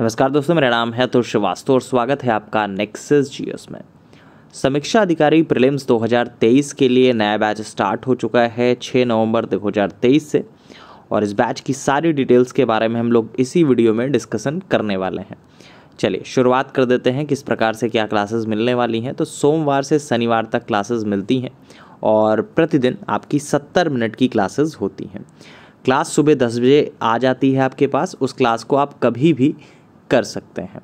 नमस्कार दोस्तों मेरा नाम है तुर श्रीवास्तव और स्वागत है आपका नेक्सेस जीएस में समीक्षा अधिकारी प्रीलिम्स 2023 के लिए नया बैच स्टार्ट हो चुका है 6 नवंबर 2023 से और इस बैच की सारी डिटेल्स के बारे में हम लोग इसी वीडियो में डिस्कशन करने वाले हैं चलिए शुरुआत कर देते हैं किस प्रकार से क्या क्लासेस मिलने वाली हैं तो सोमवार से शनिवार तक क्लासेस मिलती हैं और प्रतिदिन आपकी सत्तर मिनट की क्लासेज होती हैं क्लास सुबह दस बजे आ जाती है आपके पास उस क्लास को आप कभी भी कर सकते हैं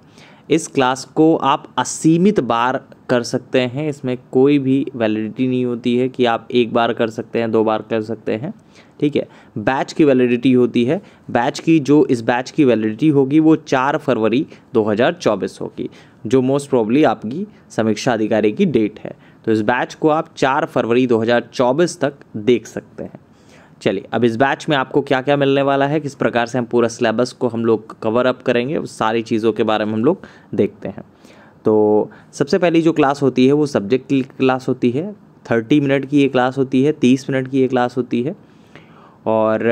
इस क्लास को आप असीमित बार कर सकते हैं इसमें कोई भी वैलिडिटी नहीं होती है कि आप एक बार कर सकते हैं दो बार कर सकते हैं ठीक है बैच की वैलिडिटी होती है बैच की जो इस बैच की वैलिडिटी होगी वो चार फरवरी 2024 होगी जो मोस्ट प्रॉब्ली आपकी समीक्षा अधिकारी की डेट है तो इस बैच को आप चार फरवरी 2024 तक देख सकते हैं चलिए अब इस बैच में आपको क्या क्या मिलने वाला है किस प्रकार से हम पूरा सिलेबस को हम लोग कवर अप करेंगे सारी चीज़ों के बारे में हम लोग देखते हैं तो सबसे पहली जो क्लास होती है वो सब्जेक्ट की क्लास होती है थर्टी मिनट की ये क्लास होती है तीस मिनट की ये क्लास होती है और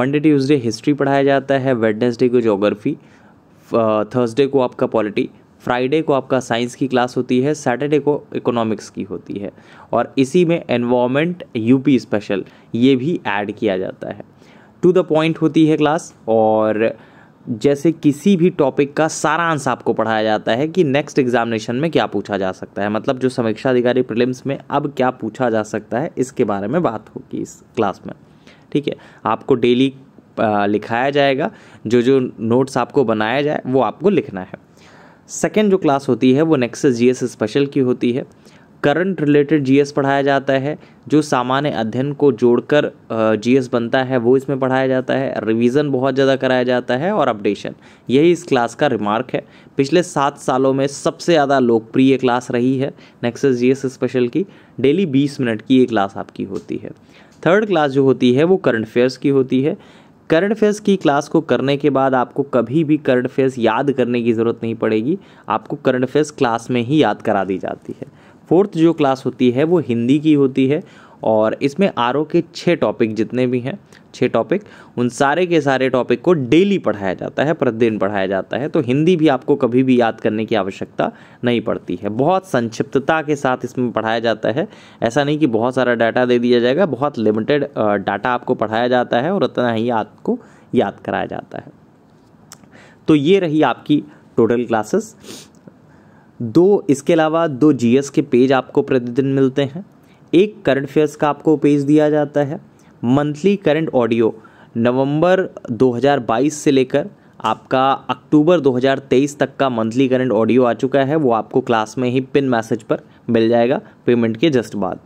मंडे ट्यूजडे हिस्ट्री पढ़ाया जाता है वेडनेसडे को जोग्राफी थर्सडे को आपका पॉलिटी फ्राइडे को आपका साइंस की क्लास होती है सैटरडे को इकोनॉमिक्स की होती है और इसी में एनवायरमेंट यूपी स्पेशल ये भी ऐड किया जाता है टू द पॉइंट होती है क्लास और जैसे किसी भी टॉपिक का सारांश आपको पढ़ाया जाता है कि नेक्स्ट एग्जामिनेशन में क्या पूछा जा सकता है मतलब जो समीक्षा अधिकारी प्रिलिम्स में अब क्या पूछा जा सकता है इसके बारे में बात होगी इस क्लास में ठीक है आपको डेली लिखाया जाएगा जो जो नोट्स आपको बनाया जाए वो आपको लिखना है सेकेंड जो क्लास होती है वो नेक्सस जीएस स्पेशल की होती है करंट रिलेटेड जीएस पढ़ाया जाता है जो सामान्य अध्ययन को जोड़कर जीएस बनता है वो इसमें पढ़ाया जाता है रिवीजन बहुत ज़्यादा कराया जाता है और अपडेशन यही इस क्लास का रिमार्क है पिछले सात सालों में सबसे ज़्यादा लोकप्रिय क्लास रही है नेक्सस जीएस स्पेशल की डेली बीस मिनट की ये क्लास आपकी होती है थर्ड क्लास जो होती है वो करंट अफेयर्स की होती है करंट अफेयर्स की क्लास को करने के बाद आपको कभी भी करंट अफेयर्स याद करने की ज़रूरत नहीं पड़ेगी आपको करंट अफेयर्स क्लास में ही याद करा दी जाती है फोर्थ जो क्लास होती है वो हिंदी की होती है और इसमें आर के छः टॉपिक जितने भी हैं छः टॉपिक उन सारे के सारे टॉपिक को डेली पढ़ाया जाता है प्रतिदिन पढ़ाया जाता है तो हिंदी भी आपको कभी भी याद करने की आवश्यकता नहीं पड़ती है बहुत संक्षिप्तता के साथ इसमें पढ़ाया जाता है ऐसा नहीं कि बहुत सारा डाटा दे दिया जाएगा बहुत लिमिटेड डाटा आपको पढ़ाया जाता है और उतना ही आपको याद कराया जाता है तो ये रही आपकी टोटल क्लासेस दो इसके अलावा दो जीएस के पेज आपको प्रतिदिन मिलते हैं एक करंट अफेयर्स का आपको पेज दिया जाता है मंथली करंट ऑडियो नवंबर 2022 से लेकर आपका अक्टूबर 2023 तक का मंथली करंट ऑडियो आ चुका है वो आपको क्लास में ही पिन मैसेज पर मिल जाएगा पेमेंट के जस्ट बाद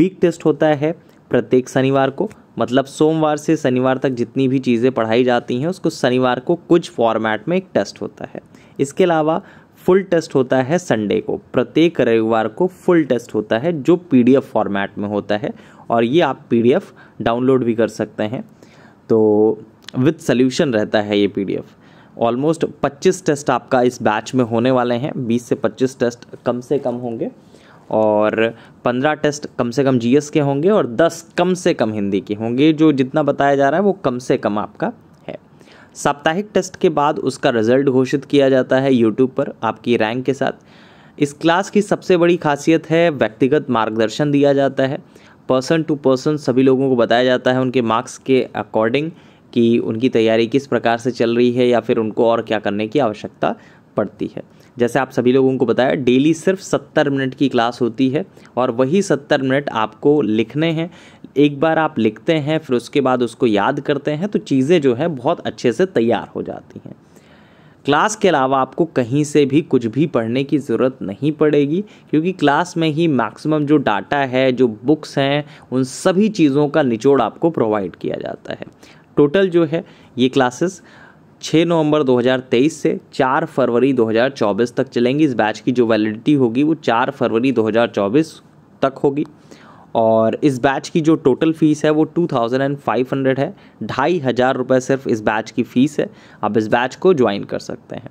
वीक टेस्ट होता है प्रत्येक शनिवार को मतलब सोमवार से शनिवार तक जितनी भी चीज़ें पढ़ाई जाती हैं उसको शनिवार को कुछ फॉर्मेट में एक टेस्ट होता है इसके अलावा फुल टेस्ट होता है संडे को प्रत्येक रविवार को फुल टेस्ट होता है जो पीडीएफ फॉर्मेट में होता है और ये आप पीडीएफ डाउनलोड भी कर सकते हैं तो विथ सल्यूशन रहता है ये पीडीएफ ऑलमोस्ट 25 टेस्ट आपका इस बैच में होने वाले हैं 20 से 25 टेस्ट कम से कम होंगे और 15 टेस्ट कम से कम जीएस के होंगे और 10 कम से कम हिंदी के होंगे जो जितना बताया जा रहा है वो कम से कम आपका साप्ताहिक टेस्ट के बाद उसका रिजल्ट घोषित किया जाता है यूट्यूब पर आपकी रैंक के साथ इस क्लास की सबसे बड़ी खासियत है व्यक्तिगत मार्गदर्शन दिया जाता है पर्सन टू पर्सन सभी लोगों को बताया जाता है उनके मार्क्स के अकॉर्डिंग कि उनकी तैयारी किस प्रकार से चल रही है या फिर उनको और क्या करने की आवश्यकता पड़ती है जैसे आप सभी लोगों को बताया डेली सिर्फ सत्तर मिनट की क्लास होती है और वही सत्तर मिनट आपको लिखने हैं एक बार आप लिखते हैं फिर उसके बाद उसको याद करते हैं तो चीज़ें जो है बहुत अच्छे से तैयार हो जाती हैं क्लास के अलावा आपको कहीं से भी कुछ भी पढ़ने की ज़रूरत नहीं पड़ेगी क्योंकि क्लास में ही मैक्सिमम जो डाटा है जो बुक्स हैं उन सभी चीज़ों का निचोड़ आपको प्रोवाइड किया जाता है टोटल जो है ये क्लासेस 6 नवंबर 2023 से 4 फरवरी 2024 तक चलेंगी इस बैच की जो वैलिडिटी होगी वो 4 फरवरी 2024 तक होगी और इस बैच की जो टोटल फ़ीस है वो two thousand and five hundred है ढाई हज़ार रुपये सिर्फ इस बैच की फ़ीस है आप इस बैच को ज्वाइन कर सकते हैं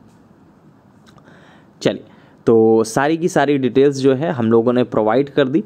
चलिए तो सारी की सारी डिटेल्स जो है हम लोगों ने प्रोवाइड कर दी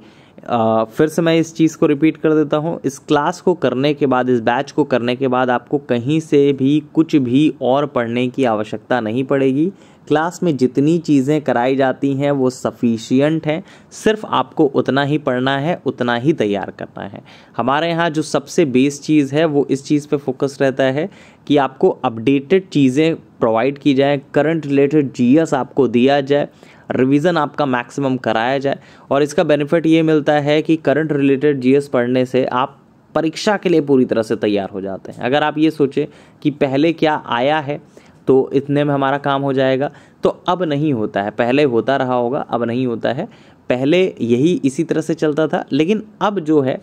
आ, फिर से मैं इस चीज़ को रिपीट कर देता हूँ इस क्लास को करने के बाद इस बैच को करने के बाद आपको कहीं से भी कुछ भी और पढ़ने की आवश्यकता नहीं पड़ेगी क्लास में जितनी चीज़ें कराई जाती हैं वो सफिशियंट हैं सिर्फ आपको उतना ही पढ़ना है उतना ही तैयार करना है हमारे यहाँ जो सबसे बेस चीज़ है वो इस चीज़ पे फोकस रहता है कि आपको अपडेटेड चीज़ें प्रोवाइड की जाए करंट रिलेटेड जीएस आपको दिया जाए रिवीजन आपका मैक्सिमम कराया जाए और इसका बेनिफिट ये मिलता है कि करंट रिलेटेड जीएस पढ़ने से आप परीक्षा के लिए पूरी तरह से तैयार हो जाते हैं अगर आप ये सोचें कि पहले क्या आया है तो इतने में हमारा काम हो जाएगा तो अब नहीं होता है पहले होता रहा होगा अब नहीं होता है पहले यही इसी तरह से चलता था लेकिन अब जो है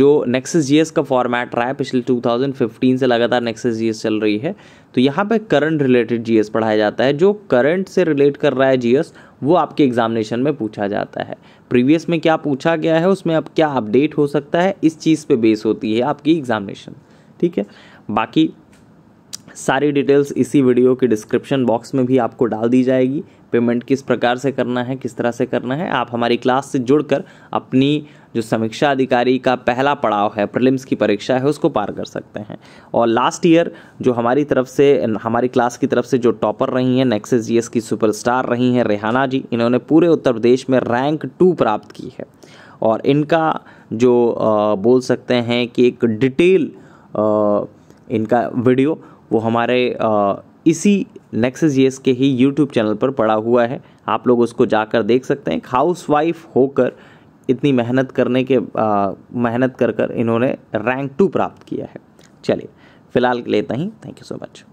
जो नेक्सेस जी का फॉर्मेट रहा है पिछले 2015 से लगातार नेक्सेस जी चल रही है तो यहाँ पे करंट रिलेटेड जी पढ़ाया जाता है जो करंट से रिलेट कर रहा है जी वो आपके एग्जामिनेशन में पूछा जाता है प्रीवियस में क्या पूछा गया है उसमें अब क्या अपडेट हो सकता है इस चीज़ पर बेस होती है आपकी एग्जामिनेशन ठीक है बाकी सारी डिटेल्स इसी वीडियो के डिस्क्रिप्शन बॉक्स में भी आपको डाल दी जाएगी पेमेंट किस प्रकार से करना है किस तरह से करना है आप हमारी क्लास से जुड़कर अपनी जो समीक्षा अधिकारी का पहला पड़ाव है प्रलिम्स की परीक्षा है उसको पार कर सकते हैं और लास्ट ईयर जो हमारी तरफ से हमारी क्लास की तरफ से जो टॉपर रही हैं नेक्सेस जी की सुपरस्टार रही हैं रेहाना जी इन्होंने पूरे उत्तर प्रदेश में रैंक टू प्राप्त की है और इनका जो आ, बोल सकते हैं कि एक डिटेल आ, इनका वीडियो वो हमारे आ, इसी नेक्सस येस के ही यूट्यूब चैनल पर पड़ा हुआ है आप लोग उसको जाकर देख सकते हैं हाउस वाइफ होकर इतनी मेहनत करने के आ, मेहनत कर कर इन्होंने रैंक टू प्राप्त किया है चलिए फिलहाल के लिए इतना ही थैंक यू सो मच